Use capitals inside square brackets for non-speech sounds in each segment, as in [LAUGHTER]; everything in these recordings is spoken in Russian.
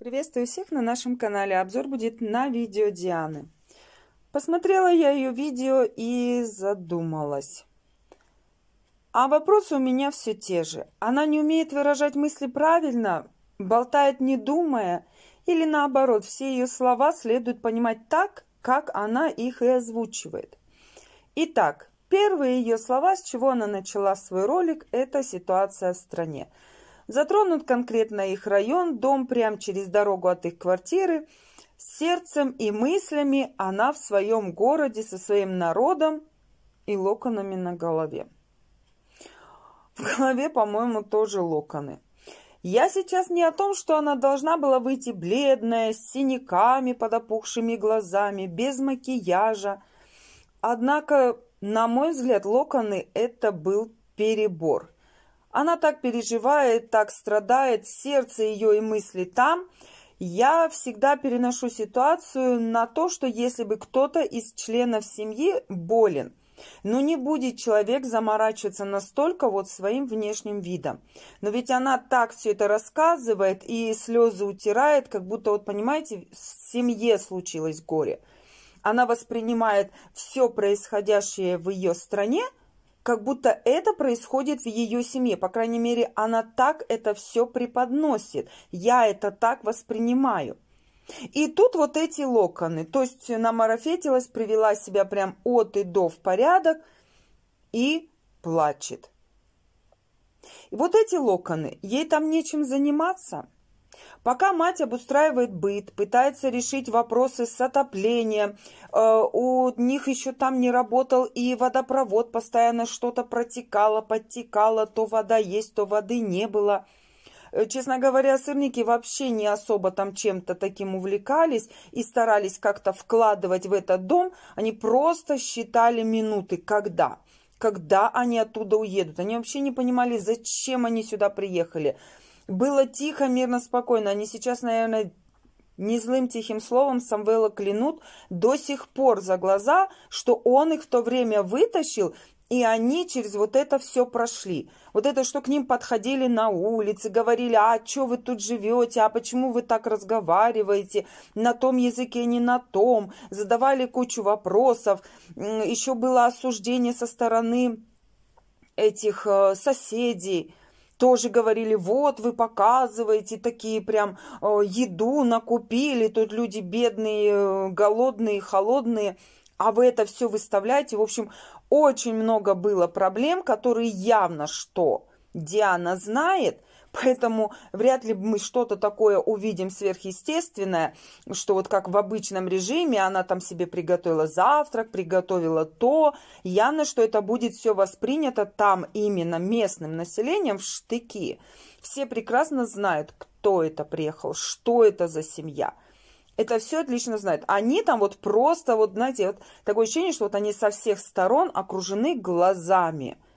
Приветствую всех на нашем канале. Обзор будет на видео Дианы. Посмотрела я ее видео и задумалась. А вопросы у меня все те же. Она не умеет выражать мысли правильно, болтает не думая, или наоборот, все ее слова следует понимать так, как она их и озвучивает. Итак, первые ее слова, с чего она начала свой ролик, это ситуация в стране. Затронут конкретно их район, дом прямо через дорогу от их квартиры. С сердцем и мыслями она в своем городе со своим народом и локонами на голове. В голове, по-моему, тоже локоны. Я сейчас не о том, что она должна была выйти бледная, с синяками под опухшими глазами, без макияжа. Однако, на мой взгляд, локоны – это был перебор. Она так переживает, так страдает, сердце ее и мысли там. Я всегда переношу ситуацию на то, что если бы кто-то из членов семьи болен, но ну, не будет человек заморачиваться настолько вот своим внешним видом. Но ведь она так все это рассказывает и слезы утирает, как будто, вот понимаете, в семье случилось горе. Она воспринимает все происходящее в ее стране – как будто это происходит в ее семье. По крайней мере, она так это все преподносит. Я это так воспринимаю. И тут вот эти локоны. То есть намарафетилась, привела себя прям от и до в порядок и плачет. И вот эти локоны, ей там нечем заниматься – Пока мать обустраивает быт, пытается решить вопросы с отоплением, э, у них еще там не работал и водопровод, постоянно что-то протекало, подтекало, то вода есть, то воды не было. Э, честно говоря, сырники вообще не особо там чем-то таким увлекались и старались как-то вкладывать в этот дом. Они просто считали минуты, когда когда они оттуда уедут. Они вообще не понимали, зачем они сюда приехали. Было тихо, мирно, спокойно. Они сейчас, наверное, не злым тихим словом Самвела клянут до сих пор за глаза, что он их в то время вытащил, и они через вот это все прошли. Вот это, что к ним подходили на улице, говорили, а что вы тут живете, а почему вы так разговариваете, на том языке, не на том, задавали кучу вопросов, еще было осуждение со стороны этих э, соседей тоже говорили, вот вы показываете такие прям э, еду накупили, тут люди бедные, э, голодные, холодные, а вы это все выставляете. В общем, очень много было проблем, которые явно что Диана знает – Поэтому вряд ли мы что-то такое увидим сверхъестественное, что вот как в обычном режиме она там себе приготовила завтрак, приготовила то. Явно, что это будет все воспринято там именно местным населением в штыки. Все прекрасно знают, кто это приехал, что это за семья это все отлично знают. Они там вот просто, вот, знаете, вот такое ощущение, что вот они со всех сторон окружены глазами –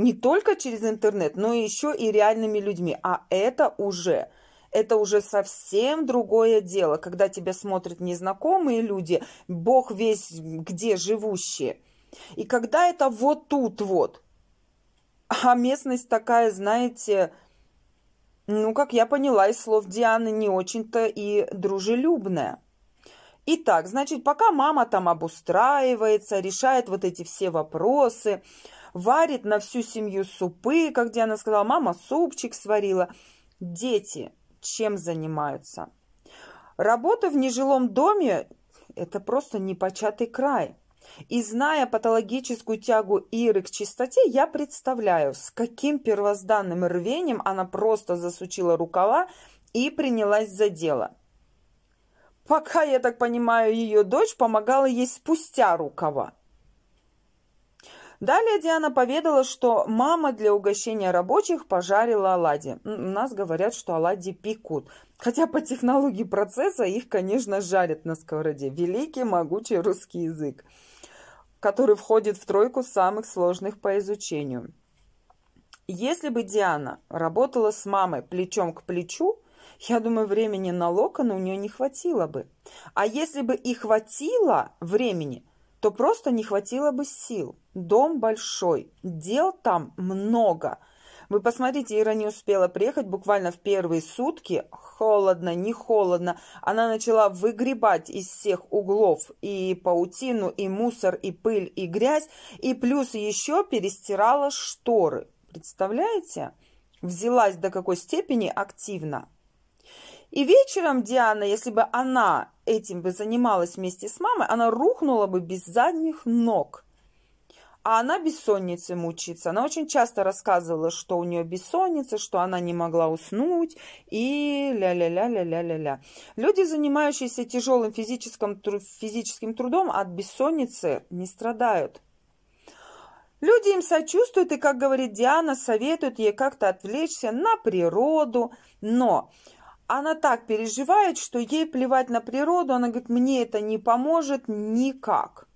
не только через интернет, но еще и реальными людьми. А это уже это уже совсем другое дело, когда тебя смотрят незнакомые люди, бог весь где живущие. И когда это вот тут вот, а местность такая, знаете, ну, как я поняла из слов Дианы, не очень-то и дружелюбная. Итак, значит, пока мама там обустраивается, решает вот эти все вопросы – варит на всю семью супы, как Диана сказала, мама супчик сварила. Дети чем занимаются? Работа в нежилом доме – это просто непочатый край. И зная патологическую тягу Иры к чистоте, я представляю, с каким первозданным рвением она просто засучила рукава и принялась за дело. Пока, я так понимаю, ее дочь помогала ей спустя рукава. Далее Диана поведала, что мама для угощения рабочих пожарила оладьи. У нас говорят, что оладьи пекут. Хотя по технологии процесса их, конечно, жарят на сковороде. Великий, могучий русский язык, который входит в тройку самых сложных по изучению. Если бы Диана работала с мамой плечом к плечу, я думаю, времени на локоны у нее не хватило бы. А если бы и хватило времени – то просто не хватило бы сил. Дом большой, дел там много. Вы посмотрите, Ира не успела приехать буквально в первые сутки. Холодно, не холодно. Она начала выгребать из всех углов и паутину, и мусор, и пыль, и грязь. И плюс еще перестирала шторы. Представляете? Взялась до какой степени активно. И вечером Диана, если бы она этим бы занималась вместе с мамой, она рухнула бы без задних ног. А она бессонницей мучается. Она очень часто рассказывала, что у нее бессонница, что она не могла уснуть и ля-ля-ля-ля-ля-ля-ля. Люди, занимающиеся тяжелым физическим, физическим трудом, от бессонницы не страдают. Люди им сочувствуют и, как говорит Диана, советуют ей как-то отвлечься на природу, но она так переживает, что ей плевать на природу, она говорит, мне это не поможет никак.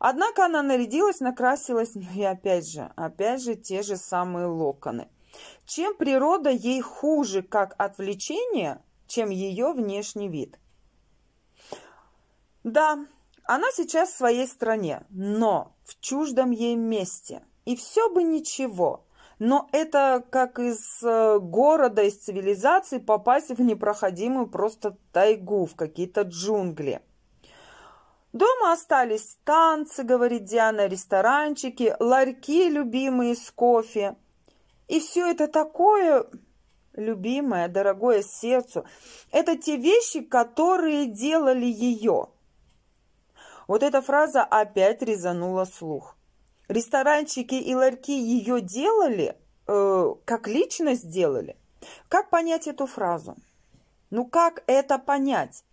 Однако она нарядилась, накрасилась, [LAUGHS] ну и опять же, опять же те же самые локоны. Чем природа ей хуже как отвлечение, чем ее внешний вид. Да, она сейчас в своей стране, но в чуждом ей месте. И все бы ничего – но это как из э, города, из цивилизации попасть в непроходимую просто тайгу, в какие-то джунгли. Дома остались танцы, говорит Диана, ресторанчики, ларьки любимые с кофе. И все это такое любимое, дорогое сердцу. Это те вещи, которые делали ее. Вот эта фраза опять резанула слух. Ресторанчики и ларьки ее делали, э, как личность делали. Как понять эту фразу? Ну как это понять?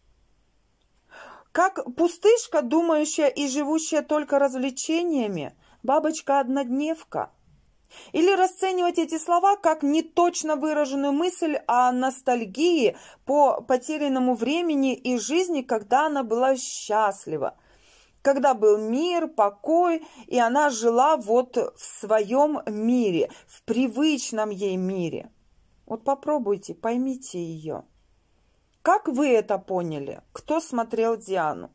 Как пустышка, думающая и живущая только развлечениями, бабочка-однодневка. Или расценивать эти слова как неточно выраженную мысль о ностальгии по потерянному времени и жизни, когда она была счастлива – когда был мир, покой, и она жила вот в своем мире, в привычном ей мире. Вот попробуйте, поймите ее. Как вы это поняли? Кто смотрел Диану?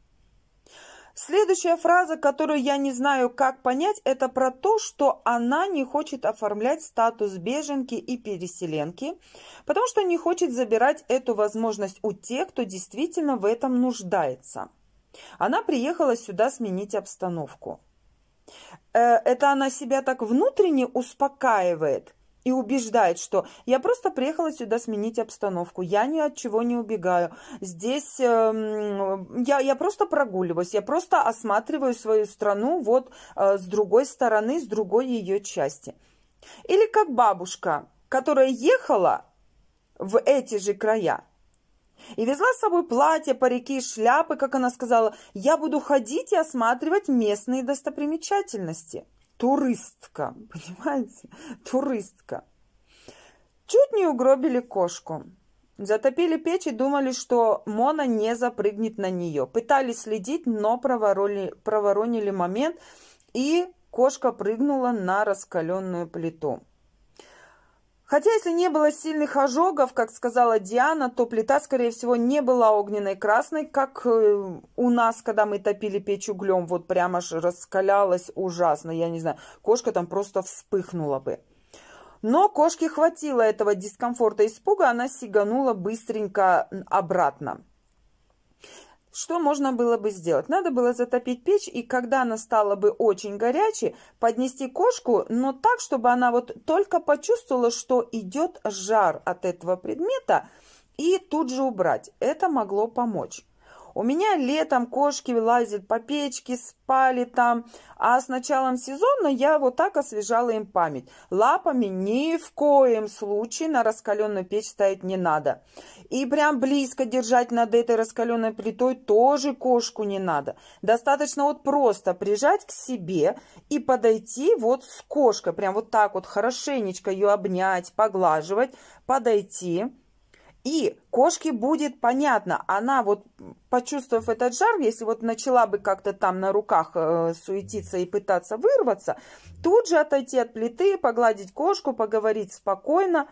Следующая фраза, которую я не знаю, как понять, это про то, что она не хочет оформлять статус беженки и переселенки, потому что не хочет забирать эту возможность у тех, кто действительно в этом нуждается. Она приехала сюда сменить обстановку. Э, это она себя так внутренне успокаивает и убеждает, что я просто приехала сюда сменить обстановку, я ни от чего не убегаю. Здесь эм, я, я просто прогуливаюсь, я просто осматриваю свою страну вот э, с другой стороны, с другой ее части. Или как бабушка, которая ехала в эти же края, и везла с собой платье, парики, шляпы, как она сказала. Я буду ходить и осматривать местные достопримечательности. Туристка, [LAUGHS] понимаете? Туристка. Чуть не угробили кошку. Затопили печь и думали, что Мона не запрыгнет на нее. Пытались следить, но провороли, проворонили момент, и кошка прыгнула на раскаленную плиту. Хотя, если не было сильных ожогов, как сказала Диана, то плита, скорее всего, не была огненной красной, как э, у нас, когда мы топили печь углем. Вот прямо же раскалялась ужасно. Я не знаю, кошка там просто вспыхнула бы. Но кошке хватило этого дискомфорта и испуга, она сиганула быстренько обратно. Что можно было бы сделать? Надо было затопить печь, и когда она стала бы очень горячей, поднести кошку, но так, чтобы она вот только почувствовала, что идет жар от этого предмета, и тут же убрать. Это могло помочь. У меня летом кошки лазят по печке, спали там, а с началом сезона я вот так освежала им память. Лапами ни в коем случае на раскаленную печь ставить не надо. И прям близко держать над этой раскаленной плитой тоже кошку не надо. Достаточно вот просто прижать к себе и подойти вот с кошкой, прям вот так вот хорошенечко ее обнять, поглаживать, подойти и кошке будет понятно, она вот, почувствовав этот жар, если вот начала бы как-то там на руках э, суетиться и пытаться вырваться, тут же отойти от плиты, погладить кошку, поговорить спокойно.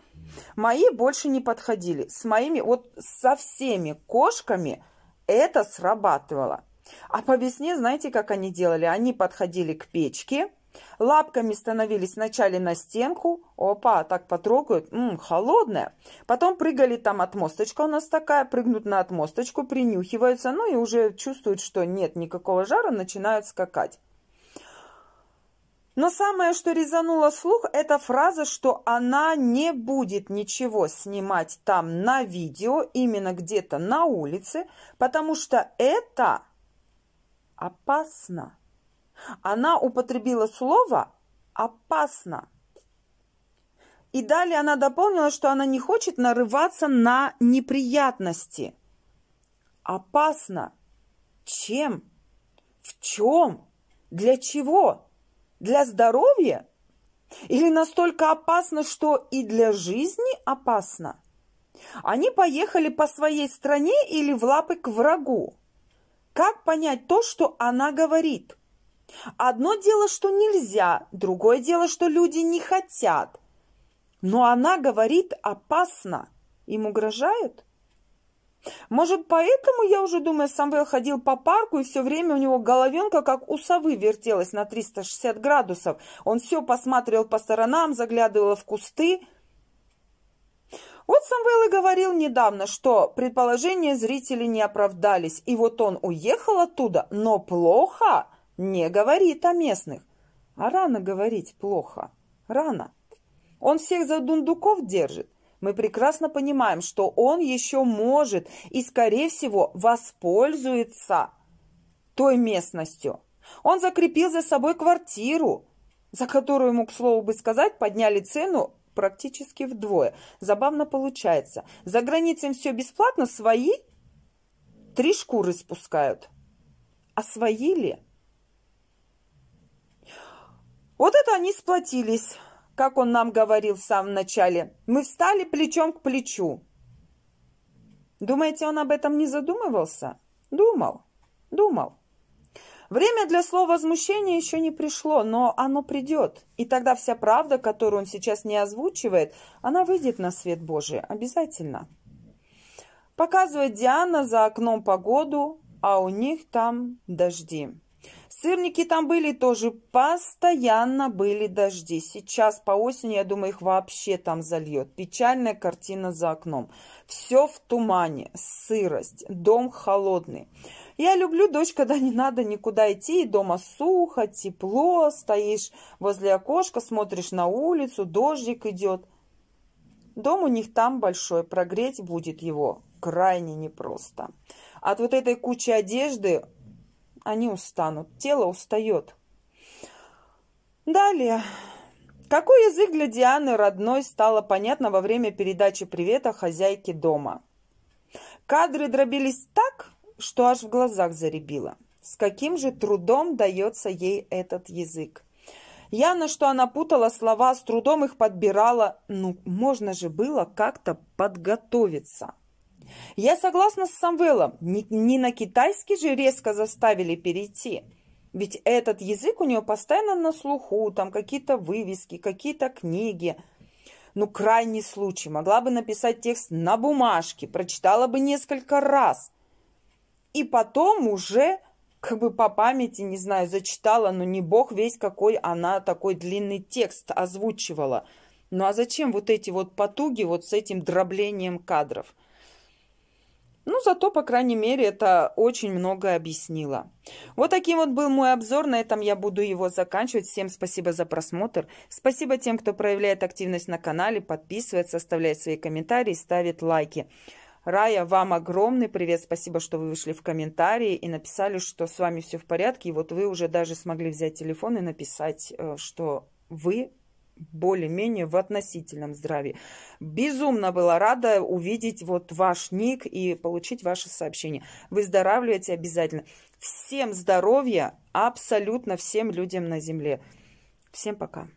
Мои больше не подходили. С моими, вот со всеми кошками это срабатывало. А по весне, знаете, как они делали? Они подходили к печке, Лапками становились вначале на стенку. Опа, так потрогают. Ммм, холодная. Потом прыгали там отмосточка у нас такая. Прыгнут на отмосточку, принюхиваются. Ну и уже чувствуют, что нет никакого жара, начинают скакать. Но самое, что резануло слух, это фраза, что она не будет ничего снимать там на видео, именно где-то на улице, потому что это опасно. Она употребила слово «опасно». И далее она дополнила, что она не хочет нарываться на неприятности. Опасно. Чем? В чем? Для чего? Для здоровья? Или настолько опасно, что и для жизни опасно? Они поехали по своей стране или в лапы к врагу. Как понять то, что она говорит? Одно дело, что нельзя, другое дело, что люди не хотят. Но она говорит опасно. Им угрожают? Может, поэтому, я уже думаю, Самвел ходил по парку, и все время у него головенка, как у совы, вертелась на 360 градусов. Он все посмотрел по сторонам, заглядывал в кусты. Вот Самвел и говорил недавно, что предположения зрителей не оправдались, и вот он уехал оттуда, но плохо – не говорит о местных. А рано говорить плохо. Рано. Он всех за дундуков держит. Мы прекрасно понимаем, что он еще может и, скорее всего, воспользуется той местностью. Он закрепил за собой квартиру, за которую ему, к слову бы сказать, подняли цену практически вдвое. Забавно получается. За границей все бесплатно, свои три шкуры спускают. А свои ли? Вот это они сплотились, как он нам говорил в самом начале. Мы встали плечом к плечу. Думаете, он об этом не задумывался? Думал, думал. Время для слова возмущения еще не пришло, но оно придет. И тогда вся правда, которую он сейчас не озвучивает, она выйдет на свет Божий, обязательно. Показывает Диана за окном погоду, а у них там дожди. Сырники там были тоже, постоянно были дожди. Сейчас по осени, я думаю, их вообще там зальет. Печальная картина за окном. Все в тумане, сырость, дом холодный. Я люблю дочь, когда не надо никуда идти, и дома сухо, тепло, стоишь возле окошка, смотришь на улицу, дождик идет. Дом у них там большой, прогреть будет его крайне непросто. От вот этой кучи одежды они устанут. Тело устает. Далее. Какой язык для Дианы родной стало понятно во время передачи привета хозяйке дома? Кадры дробились так, что аж в глазах заребило. С каким же трудом дается ей этот язык? Яна, что она путала слова, с трудом их подбирала. Ну, можно же было как-то подготовиться. Я согласна с Самвелом, не, не на китайский же резко заставили перейти. Ведь этот язык у нее постоянно на слуху, там какие-то вывески, какие-то книги. Ну, крайний случай, могла бы написать текст на бумажке, прочитала бы несколько раз. И потом уже, как бы по памяти, не знаю, зачитала, но не бог весь какой она такой длинный текст озвучивала. Ну а зачем вот эти вот потуги вот с этим дроблением кадров? Ну, зато, по крайней мере, это очень многое объяснило. Вот таким вот был мой обзор. На этом я буду его заканчивать. Всем спасибо за просмотр. Спасибо тем, кто проявляет активность на канале, подписывается, оставляет свои комментарии, ставит лайки. Рая, вам огромный привет. Спасибо, что вы вышли в комментарии и написали, что с вами все в порядке. И вот вы уже даже смогли взять телефон и написать, э, что вы более-менее в относительном здравии. Безумно была рада увидеть вот ваш ник и получить ваше сообщение. Выздоравливайте обязательно. Всем здоровья, абсолютно всем людям на Земле. Всем пока.